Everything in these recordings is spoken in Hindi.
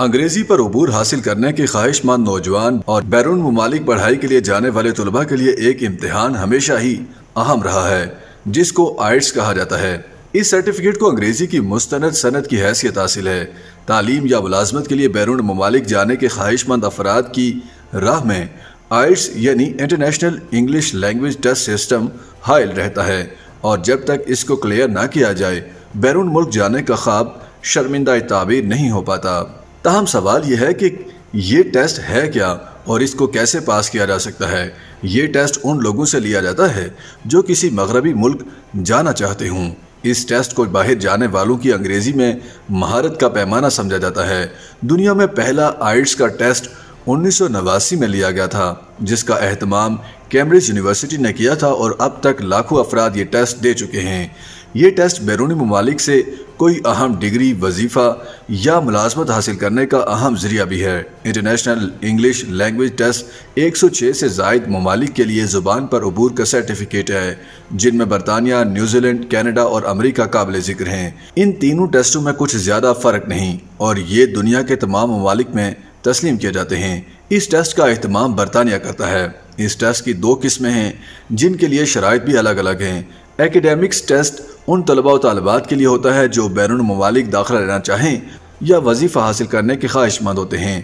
अंग्रेजी पर अबूर हासिल करने की ख्वाहिशमंद नौजवान और बैरून ममालिक पढ़ाई के लिए जाने वाले तलबा के लिए एक इम्तहान हमेशा ही अहम रहा है जिसको आइट्स कहा जाता है इस सर्टिफिकेट को अंग्रेज़ी की मुस्ंद सनत की हैसियत हासिल है तालीम या मुलाजमत के लिए बैरून ममालिक जाने के ख्वाहिशमंद अफराद की राह में आइट्स यानी International English Language Test System हायल रहता है और जब तक इसको क्लियर ना किया जाए बैरून मुल्क जाने का ख्वाब शर्मिंदा तबीर नहीं हो पाता तहम सवाल यह है कि ये टेस्ट है क्या और इसको कैसे पास किया जा सकता है ये टेस्ट उन लोगों से लिया जाता है जो किसी मगरबी मुल्क जाना चाहते हूँ इस टेस्ट को बाहर जाने वालों की अंग्रेज़ी में महारत का पैमाना समझा जाता है दुनिया में पहला आइट्स का टेस्ट उन्नीस में लिया गया था जिसका अहतमाम कैम्ब्रिज यूनिवर्सिटी ने किया था और अब तक लाखों अफराद ये टेस्ट दे चुके हैं ये टेस्ट बैरूनी ममालिक से कोई अहम डिग्री वजीफ़ा या मुलाजमत हासिल करने का अहम जरिया भी है इंटरनेशनल इंग्लिश लैंग्वेज टेस्ट 106 से जायद ममालिक के लिए ज़ुबान पर अबूर का सर्टिफिकेट है जिनमें बरतानिया न्यूजीलैंड कनाडा और अमेरिका काबिल ज़िक्र हैं इन तीनों टेस्टों में कुछ ज़्यादा फ़र्क नहीं और ये दुनिया के तमाम ममालिक में तस्लीम किए जाते हैं इस टेस्ट का अहतमाम बरतानिया करता है इस टेस्ट की दो किस्में हैं जिनके लिए शराइ भी अलग अलग हैं एकेडमिक्स टेस्ट उन तलबा व तलबात के लिए होता है जो बैरून ममालिक दाखिला लेना चाहें या वजीफ़ा हासिल करने के ख्वाहिशमंद होते हैं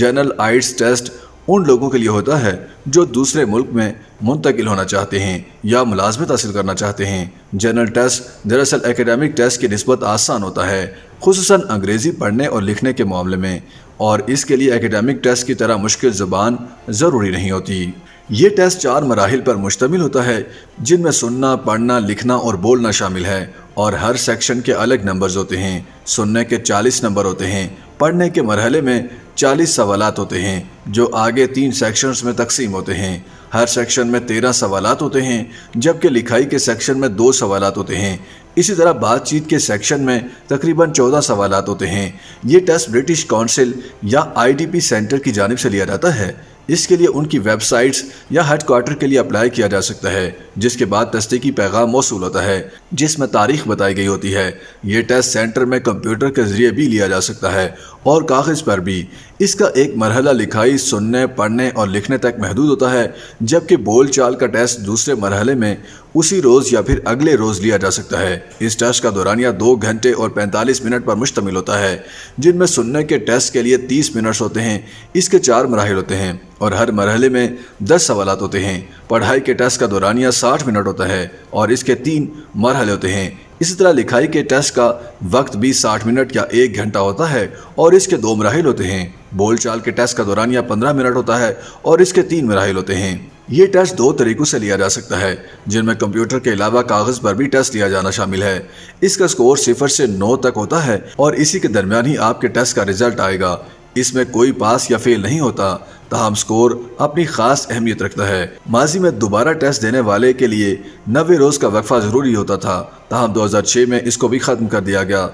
जनरल आइट्स टेस्ट उन लोगों के लिए होता है जो दूसरे मुल्क में मुंतकिल होना चाहते हैं या मुलाजमत हासिल करना चाहते हैं जनरल टेस्ट दरअसल एकेडमिक टेस्ट की नस्बत आसान होता है खसूस अंग्रेज़ी पढ़ने और लिखने के मामले में और इसके लिए एकेडमिक टेस्ट की तरह मुश्किल ज़बान ज़रूरी नहीं होती ये टेस्ट चार मराहल पर मुश्तमिल होता है जिनमें सुनना पढ़ना लिखना और बोलना शामिल है और हर सेक्शन के अलग नंबर्स होते हैं सुनने के 40 नंबर होते हैं पढ़ने के मरहले में 40 सवाल होते हैं जो आगे तीन सेक्शंस में तकसीम होते हैं हर सेक्शन में तेरह सवाल होते हैं जबकि लिखाई के सेक्शन में दो सवाल होते हैं इसी तरह बातचीत के सेक्शन में तकरीबन चौदह सवाल होते हैं ये टेस्ट ब्रिटिश काउंसिल या आई डी पी सेंटर की जानब से लिया जाता है इसके लिए उनकी वेबसाइट्स या हेड क्वार्टर के लिए अप्लाई किया जा सकता है जिसके बाद तस्दीकी पैगाम मौसू होता है जिसमें तारीख बताई गई होती है ये टेस्ट सेंटर में कंप्यूटर के ज़रिए भी लिया जा सकता है और कागज़ पर भी इसका एक मरहला लिखाई सुनने पढ़ने और लिखने तक महदूद होता है जबकि बोल चाल का टेस्ट दूसरे मरहले में उसी रोज़ या फिर अगले रोज़ लिया जा सकता है इस टेस्ट का दौरानिया दो घंटे और 45 मिनट पर मुश्तमिल होता है जिनमें सुनने के टेस्ट के लिए 30 मिनट्स होते हैं इसके चार मरहल होते हैं और हर मरहले में दस सवाल होते हैं पढ़ाई के टेस्ट का दौरानिया साठ मिनट होता है और इसके तीन मरहले होते हैं इसी तरह लिखाई के टेस्ट का वक्त भी साठ मिनट या एक घंटा होता है और इसके दो मराहल होते हैं बोल चाल के टेस्ट का दौरानिया पंद्रह मिनट होता है और इसके तीन मराहल होते हैं ये टेस्ट दो तरीक़ों से लिया जा सकता है जिनमें कंप्यूटर के अलावा कागज़ पर भी टेस्ट लिया जाना शामिल है इसका स्कोर सिफर से नौ तक होता है और इसी के दरमियान ही आपके टेस्ट का रिजल्ट आएगा इसमें कोई पास या फेल नहीं होता तहम स्कोर अपनी खास अहमियत रखता है माजी में दोबारा टेस्ट देने वाले के लिए नबे रोज़ का वक्फा ज़रूरी होता था तहम दो हजार छह में इसको भी ख़त्म कर दिया गया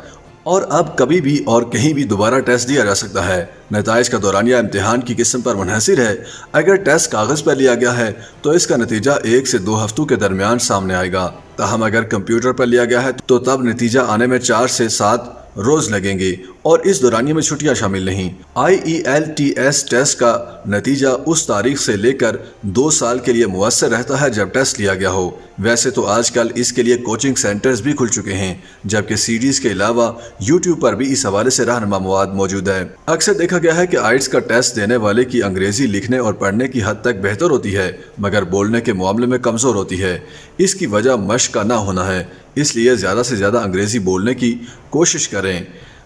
और अब कभी भी और कहीं भी दोबारा टेस्ट दिया जा सकता है नतज का दौरानिया इम्तहान की किस्म पर मुनहसर है अगर टेस्ट कागज़ पर लिया गया है तो इसका नतीजा एक से दो हफ्तों के दरमियान सामने आएगा तहम अगर कंप्यूटर पर लिया गया है तो तब नतीजा आने में चार से सात रोज़ लगेंगे और इस दौरानिया में छुट्टियां शामिल नहीं I E L T S test का नतीजा उस तारीख से लेकर दो साल के लिए मुसर रहता है जब टेस्ट लिया गया हो वैसे तो आजकल इसके लिए कोचिंग सेंटर्स भी खुल चुके हैं जबकि सीरीज़ के अलावा यूट्यूब पर भी इस हवाले से रहनमा मवाद मौजूद है अक्सर देखा गया है कि आइट्स का टेस्ट देने वाले की अंग्रेज़ी लिखने और पढ़ने की हद तक बेहतर होती है मगर बोलने के मामले में कमज़ोर होती है इसकी वजह मश का ना होना है इसलिए ज़्यादा से ज़्यादा अंग्रेज़ी बोलने की कोशिश करें